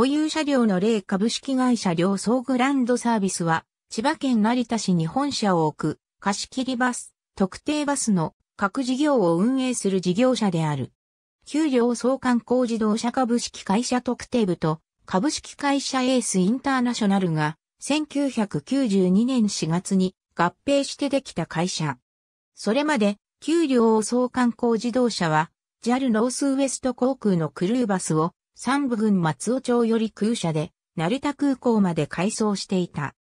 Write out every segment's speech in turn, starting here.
保有車両の例株式会社両総グランドサービスは、千葉県成田市に本社を置く、貸切バス、特定バスの各事業を運営する事業者である。給料総観光自動車株式会社特定部と株式会社エースインターナショナルが1992年4月に合併してできた会社。それまで給料総観光自動車は JAL ノースウエスト航空のクルーバスを三部群松尾町より空車で成田空港まで改装していた。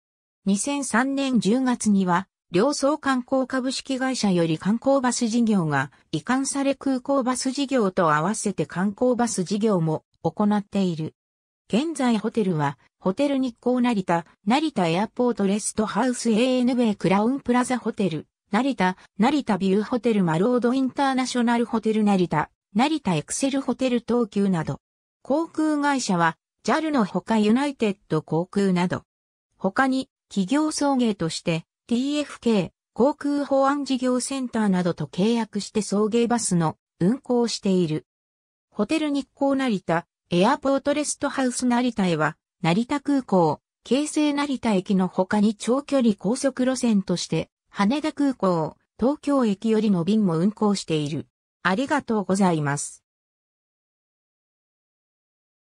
2003年10月には、両総観光株式会社より観光バス事業が移管され空港バス事業と合わせて観光バス事業も行っている。現在ホテルは、ホテル日光成田、成田エアポートレストハウス ANB クラウンプラザホテル、成田、成田ビューホテルマロードインターナショナルホテル成田、成田エクセルホテル東急など、航空会社は JAL のほかユナイテッド航空など、他に企業送迎として TFK 航空保安事業センターなどと契約して送迎バスの運行している。ホテル日光成田、エアポートレストハウス成田へは、成田空港、京成成田駅の他に長距離高速路線として、羽田空港、東京駅よりの便も運行している。ありがとうございます。